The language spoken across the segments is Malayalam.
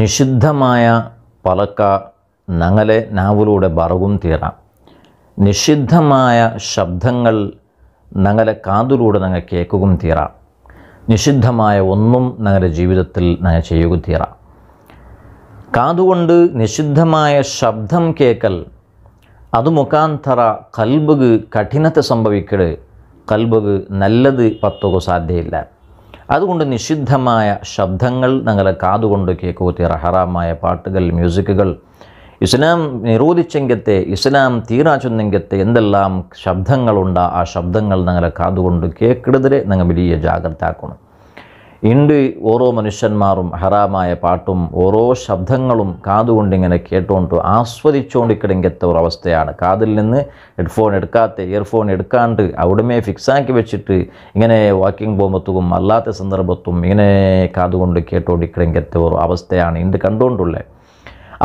നിഷിദ്ധമായ പലക്ക നങ്ങളെ നാവിലൂടെ ബറകും തീറാം നിഷിദ്ധമായ ശബ്ദങ്ങൾ നങ്ങളെ കാതിലൂടെ നങ്ങൾ കേൾക്കുകയും തീറാം നിഷിദ്ധമായ ഒന്നും നങ്ങളുടെ ജീവിതത്തിൽ ഞങ്ങൾ ചെയ്യുക തീറാം കാതുകൊണ്ട് നിഷിദ്ധമായ ശബ്ദം കേൾക്കൽ അത് മുഖാന്തര കൽബുക് കഠിനത്തെ സംഭവിക്കട് കൽബുക് നല്ലത് പത്തുക സാധ്യയില്ല അതുകൊണ്ട് നിഷിദ്ധമായ ശബ്ദങ്ങൾ നിങ്ങളെ കാതുകൊണ്ട് കേൾക്കൂത്തിയ ഹറാമായ പാട്ടുകൾ മ്യൂസിക്കുകൾ ഇസ്ലാം നിരോധിച്ചെങ്കത്തെ ഇസ്ലാം തീരാ എന്തെല്ലാം ശബ്ദങ്ങളുണ്ടോ ആ ശബ്ദങ്ങൾ നിങ്ങളെ കാതുകൊണ്ട് കേൾക്കരുതരെ നിങ്ങൾ വലിയ ജാഗ്രത ആക്കണം ഇണ്ട് ഓരോ മനുഷ്യന്മാരും ഹറാമായ പാട്ടും ഓരോ ശബ്ദങ്ങളും കാതുകൊണ്ടിങ്ങനെ കേട്ടുകൊണ്ട് ആസ്വദിച്ചുകൊണ്ട് ഒരു അവസ്ഥയാണ് കാതിൽ നിന്ന് ഹെഡ്ഫോൺ എടുക്കാത്ത ഇയർഫോൺ എടുക്കാണ്ട് അവിടുമേ ഫിക്സാക്കി വെച്ചിട്ട് ഇങ്ങനെ വാക്കിംഗ് പോകുമ്പത്തും അല്ലാത്ത സന്ദർഭത്തും ഇങ്ങനെ കാതുകൊണ്ട് കേട്ടുകൊണ്ട് ഒരു അവസ്ഥയാണ് ഇണ്ട് കണ്ടുകൊണ്ടുള്ളത്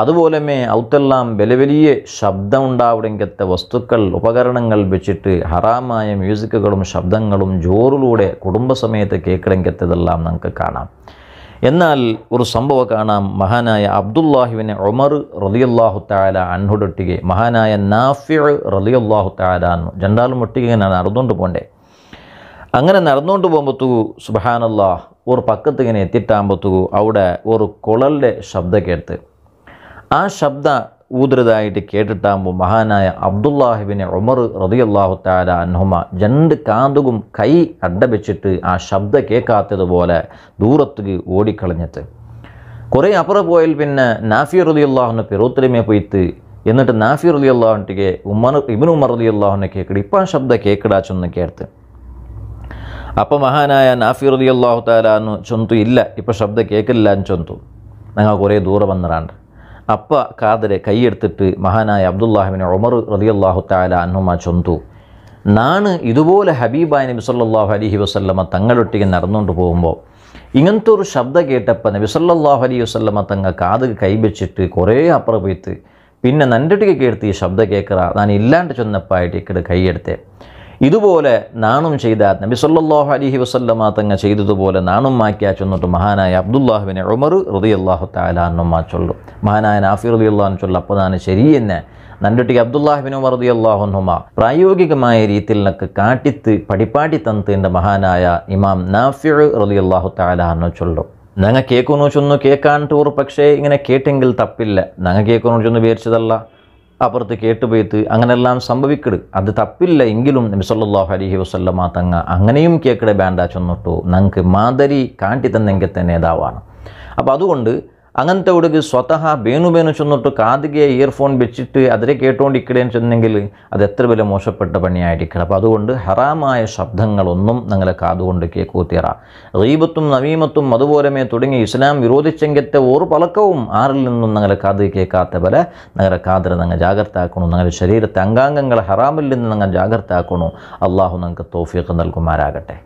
അതുപോലെമേ ഔത്തെല്ലാം വില വലിയ ശബ്ദമുണ്ടാവിടെങ്കത്തെ വസ്തുക്കൾ ഉപകരണങ്ങൾ വെച്ചിട്ട് ഹറാമായ മ്യൂസിക്കുകളും ശബ്ദങ്ങളും ജോറിലൂടെ കുടുംബസമയത്ത് കേൾക്കണെങ്കത്തതെല്ലാം നമുക്ക് കാണാം എന്നാൽ ഒരു സംഭവം കാണാം മഹാനായ അബ്ദുല്ലാഹിബിനെ ഒമർ റലിയല്ലാഹു താല അൺഹുടൊട്ടികെ മഹാനായ നാഫിഴ് റലിയല്ലാഹു താല അന്നു രണ്ടാളും ഒട്ടിക ഇങ്ങനെ നടന്നുകൊണ്ട് പോകണ്ടേ അങ്ങനെ നടന്നുകൊണ്ട് പോകുമ്പോത്തു സുബാനുള്ള ഒരു പക്കത്ത് ഇങ്ങനെ എത്തിയിട്ടാകുമ്പോത്തു അവിടെ ഒരു കുളലിൻ്റെ ശബ്ദം കേട്ട് ആ ശബ്ദ ഊതൃതായിട്ട് കേട്ടിട്ടാകുമ്പോൾ മഹാനായ അബ്ദുല്ലാഹിബിന് ഉമർ റതിയല്ലാഹു താല അൻഹുമ രണ്ട് കാന്തുകും കൈ അണ്ടവെച്ചിട്ട് ആ ശബ്ദ കേൾക്കാത്തതുപോലെ ദൂരത്തേക്ക് ഓടിക്കളഞ്ഞിട്ട് കുറേ അപ്പുറം പോയാൽ പിന്നെ നാഫി റതിയല്ലാഹുന് പെറോത്തരമേ പോയിട്ട് എന്നിട്ട് നാഫി റലി അള്ളാഹുനൊക്കെ ഉമർ ഇബിൻ ഉമർ റലി അള്ളാഹുനെ കേൾക്കടി ഇപ്പം ആ ശബ്ദ കേൾക്കടാ ചെന്ന് കേട്ട് അപ്പം മഹാനായ നാഫി റലി അള്ളാഹു താലാന്ന് ചൊന്തു ഇല്ല ഇപ്പം ശബ്ദം കേൾക്കില്ല എന്ന് ചൊന്തു ഞങ്ങൾ കുറേ ദൂരെ വന്നിടാണ്ട് അപ്പ കാതരെ കൈയെടുത്തിട്ട് മഹാനായ അബ്ദുല്ലാഹിബിൻ ഒമർ റതിയല്ലാഹു താല അന്നുമ ചൊന്തു നാണ് ഇതുപോലെ ഹബീബായ നബി സല്ലാഹു അലഹി വസ്ല്ലമ്മ തങ്ങളൊട്ടിക്ക് നടന്നുകൊണ്ട് പോകുമ്പോൾ ഇങ്ങനത്തെ ഒരു ശബ്ദം കേട്ടപ്പോൾ നബി സല്ലാഹു അലൈഹി വസ്ല്ലമ്മ തങ്ങൾ കാത് കൈവച്ചിട്ട് കുറേ അപ്പുറം പോയിട്ട് പിന്നെ നൻ്റെ ഒട്ടിക്ക് കേടുത്ത് ഈ ശബ്ദം കേൾക്കറ ഞാൻ ഇല്ലാണ്ട് ചെന്നപ്പായിട്ട് ഇക്കട് കൈയെടുത്തേ ഇതുപോലെ നാണം ചെയ്ത നബി സല്ലാഹു അലിഹി വസല്ലമ തങ്ങ ചെയ്തതുപോലെ നാണം മാക്കിയാ ചെന്നിട്ട് മഹാനായ അബ്ദുല്ലാഹുവിനെ ഉമർ റതി അള്ളാഹു താലാന്നുമാ ചൊല്ലും മഹാനായ നാഫി റതി അള്ളാഹു ചൊല്ലു അപ്പോൾ തന്നെ ശരി എന്നെ നണ്ടുട്ടി ഉമർ റതി അള്ളാഹുനുമ പ്രായോഗികമായ രീതിയിലൊക്കെ കാട്ടിത്ത് പടിപ്പാട്ടി തന്നതിൻ്റെ മഹാനായ ഇമാം നാഫി റതി അള്ളാഹു താലാന്നു ചൊല്ലും ഞങ്ങൾ കേൾക്കുന്നു ചൊന്നു കേൾക്കാൻ ടൂർ പക്ഷേ ഇങ്ങനെ കേട്ടെങ്കിൽ തപ്പില്ല ഞങ്ങൾ കേൾക്കുന്നു ചൊന്നു വിചാരിച്ചതല്ല അപ്പുറത്ത് കേട്ടുപോയത്ത് അങ്ങനെല്ലാം സംഭവിക്കട് അത് തപ്പില്ല എങ്കിലും നബിസല്ലാഹു അലഹി വസ്ലമ തങ്ങ അങ്ങനെയും കേക്കടെ ബാൻഡാ ചൊന്നിട്ടു നങ്ങൾക്ക് മാതരി കാണ്ടി തന്നെങ്കിൽ തന്നെ ഇതാവാണ് അപ്പോൾ അതുകൊണ്ട് അങ്ങനത്തെ ഒടുക്ക് സ്വതഹ ബേനു ബേനു ചെന്നിട്ട് കാതികെ ഇയർഫോൺ വെച്ചിട്ട് അതിരെ കേട്ടുകൊണ്ട് ഇക്കടേം ചെന്നെങ്കിൽ അത് എത്ര വലിയ മോശപ്പെട്ട പണിയായിരിക്കണം അപ്പോൾ അതുകൊണ്ട് ഹറാമായ ശബ്ദങ്ങളൊന്നും നിങ്ങളെ കാതുകൊണ്ട് കേക്കൂത്തിയറ റീബത്തും നവീമത്തും അതുപോലെമേ തുടങ്ങി ഇസ്ലാം വിരോധിച്ചെങ്കിലത്തെ ഓറ് പലക്കവും ആറിൽ നിന്നും നിങ്ങളെ കാത് കേൾക്കാത്ത പോലെ നിങ്ങളുടെ കാതിര നിങ്ങൾ ജാഗ്രത നിങ്ങളുടെ ശരീരത്തെ അംഗാംഗങ്ങളെ ഹറാമിൽ നിന്ന് നിങ്ങൾ ജാഗ്രത അള്ളാഹു നിങ്ങൾക്ക് തോഫിയൊക്കെ നൽകുമാരാകട്ടെ